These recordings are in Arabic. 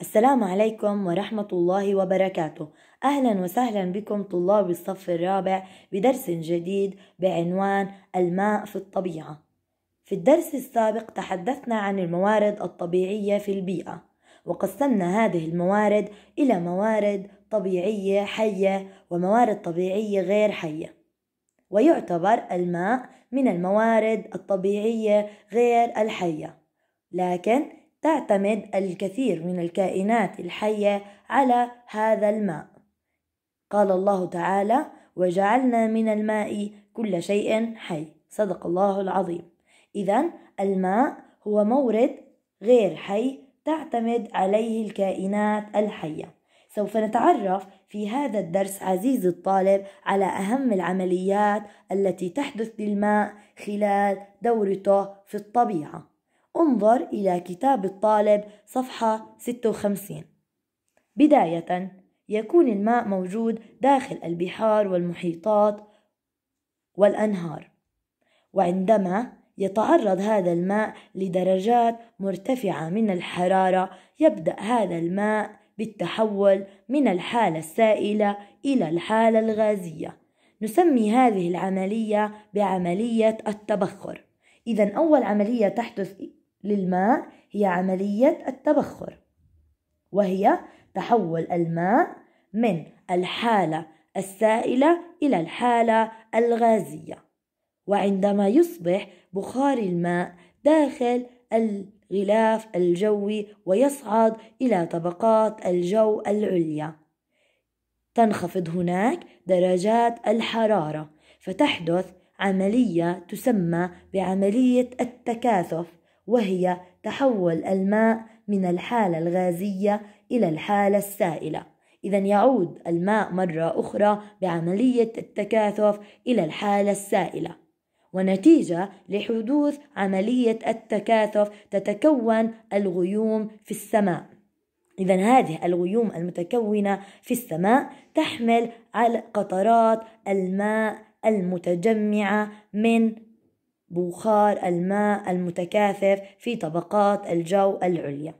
السلام عليكم ورحمة الله وبركاته أهلا وسهلا بكم طلاب الصف الرابع بدرس جديد بعنوان الماء في الطبيعة في الدرس السابق تحدثنا عن الموارد الطبيعية في البيئة وقسمنا هذه الموارد إلى موارد طبيعية حية وموارد طبيعية غير حية ويعتبر الماء من الموارد الطبيعية غير الحية لكن تعتمد الكثير من الكائنات الحية على هذا الماء قال الله تعالى وجعلنا من الماء كل شيء حي صدق الله العظيم إذا الماء هو مورد غير حي تعتمد عليه الكائنات الحية سوف نتعرف في هذا الدرس عزيزي الطالب على أهم العمليات التي تحدث للماء خلال دورته في الطبيعة انظر إلى كتاب الطالب صفحة 56 بداية يكون الماء موجود داخل البحار والمحيطات والأنهار وعندما يتعرض هذا الماء لدرجات مرتفعة من الحرارة يبدأ هذا الماء بالتحول من الحالة السائلة إلى الحالة الغازية نسمي هذه العملية بعملية التبخر إذا أول عملية تحدث للماء هي عملية التبخر وهي تحول الماء من الحالة السائلة إلى الحالة الغازية وعندما يصبح بخار الماء داخل الغلاف الجوي ويصعد إلى طبقات الجو العليا تنخفض هناك درجات الحرارة فتحدث عملية تسمى بعملية التكاثف وهي تحول الماء من الحالة الغازية إلى الحالة السائلة إذا يعود الماء مرة أخرى بعملية التكاثف إلى الحالة السائلة ونتيجة لحدوث عملية التكاثف تتكون الغيوم في السماء إذا هذه الغيوم المتكونة في السماء تحمل على قطرات الماء المتجمعة من بخار الماء المتكاثف في طبقات الجو العليا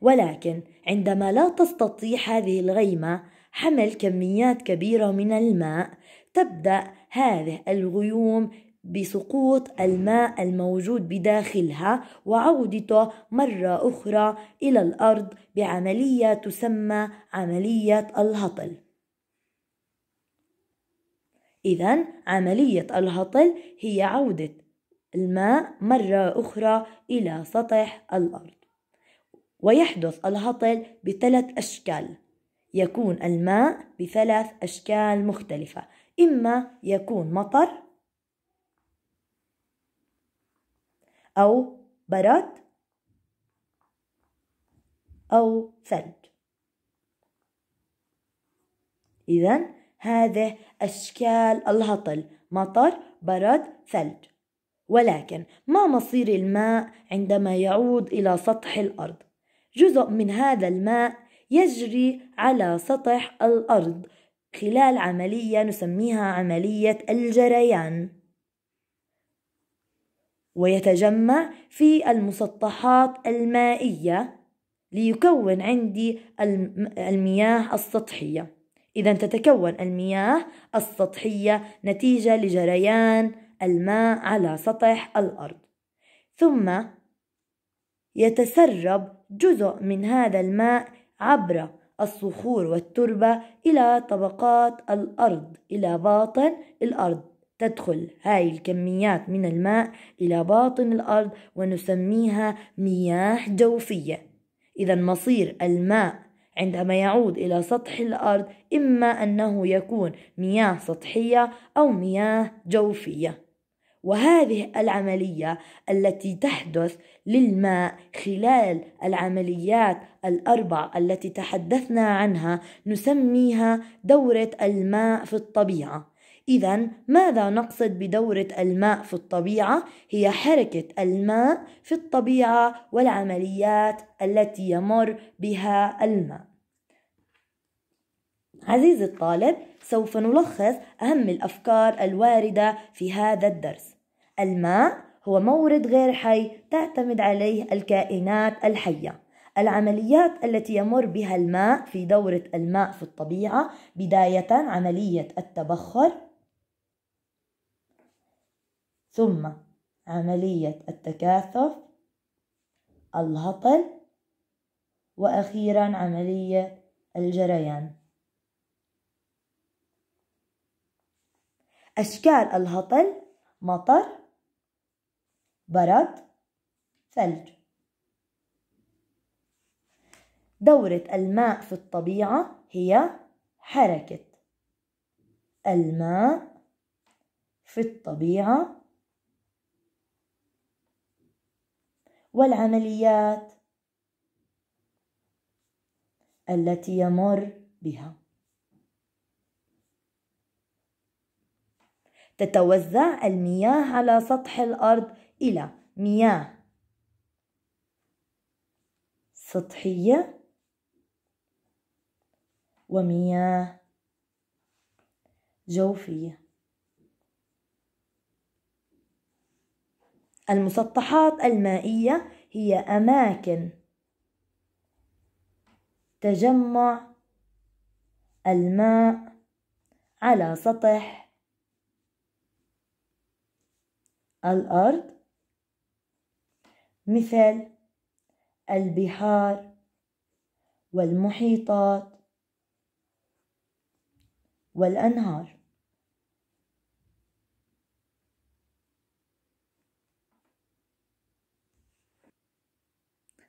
ولكن عندما لا تستطيع هذه الغيمة حمل كميات كبيرة من الماء تبدأ هذه الغيوم بسقوط الماء الموجود بداخلها وعودته مرة أخرى إلى الأرض بعملية تسمى عملية الهطل. إذا عملية الهطل هي عودة الماء مرة أخرى إلى سطح الأرض ويحدث الهطل بثلاث أشكال يكون الماء بثلاث أشكال مختلفة إما يكون مطر أو برد أو ثلج إذا هذه أشكال الهطل مطر برد ثلج ولكن ما مصير الماء عندما يعود إلى سطح الأرض؟ جزء من هذا الماء يجري على سطح الأرض خلال عملية نسميها عملية الجريان ويتجمع في المسطحات المائية ليكون عندي المياه السطحية إذا تتكون المياه السطحية نتيجة لجريان الماء على سطح الأرض ثم يتسرب جزء من هذا الماء عبر الصخور والتربة إلى طبقات الأرض إلى باطن الأرض تدخل هاي الكميات من الماء إلى باطن الأرض ونسميها مياه جوفية إذا مصير الماء عندما يعود إلى سطح الأرض إما أنه يكون مياه سطحية أو مياه جوفية وهذه العملية التي تحدث للماء خلال العمليات الأربع التي تحدثنا عنها نسميها دورة الماء في الطبيعة. إذا ماذا نقصد بدورة الماء في الطبيعة؟ هي حركة الماء في الطبيعة والعمليات التي يمر بها الماء. عزيزي الطالب، سوف نلخص أهم الأفكار الواردة في هذا الدرس. الماء هو مورد غير حي تعتمد عليه الكائنات الحية العمليات التي يمر بها الماء في دورة الماء في الطبيعة بداية عملية التبخر ثم عملية التكاثف الهطل وأخيرا عملية الجريان أشكال الهطل مطر برد ثلج دورة الماء في الطبيعة هي حركة الماء في الطبيعة والعمليات التي يمر بها تتوزع المياه على سطح الأرض إلى مياه سطحية ومياه جوفية المسطحات المائية هي أماكن تجمع الماء على سطح الأرض مثل البحار والمحيطات والأنهار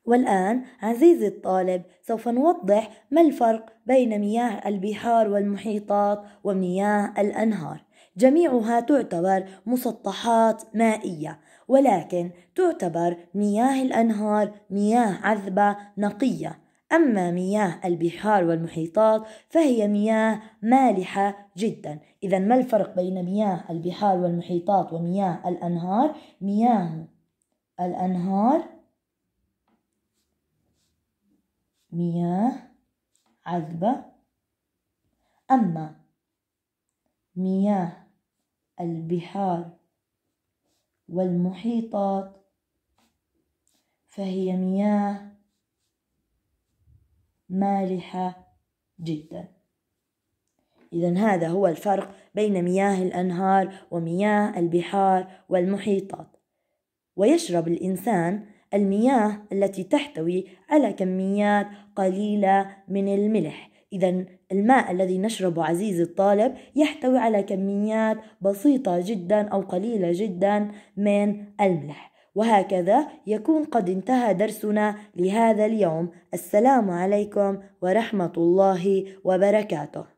والآن عزيزي الطالب سوف نوضح ما الفرق بين مياه البحار والمحيطات ومياه الأنهار جميعها تعتبر مسطحات مائية ولكن تعتبر مياه الأنهار مياه عذبة نقية أما مياه البحار والمحيطات فهي مياه مالحة جدا إذا ما الفرق بين مياه البحار والمحيطات ومياه الأنهار مياه الأنهار مياه عذبة أما مياه البحار والمحيطات فهي مياه مالحة جدا إذا هذا هو الفرق بين مياه الأنهار ومياه البحار والمحيطات ويشرب الإنسان المياه التي تحتوي على كميات قليلة من الملح إذا الماء الذي نشربه عزيزي الطالب يحتوي على كميات بسيطة جدا أو قليلة جدا من الملح وهكذا يكون قد انتهى درسنا لهذا اليوم السلام عليكم ورحمة الله وبركاته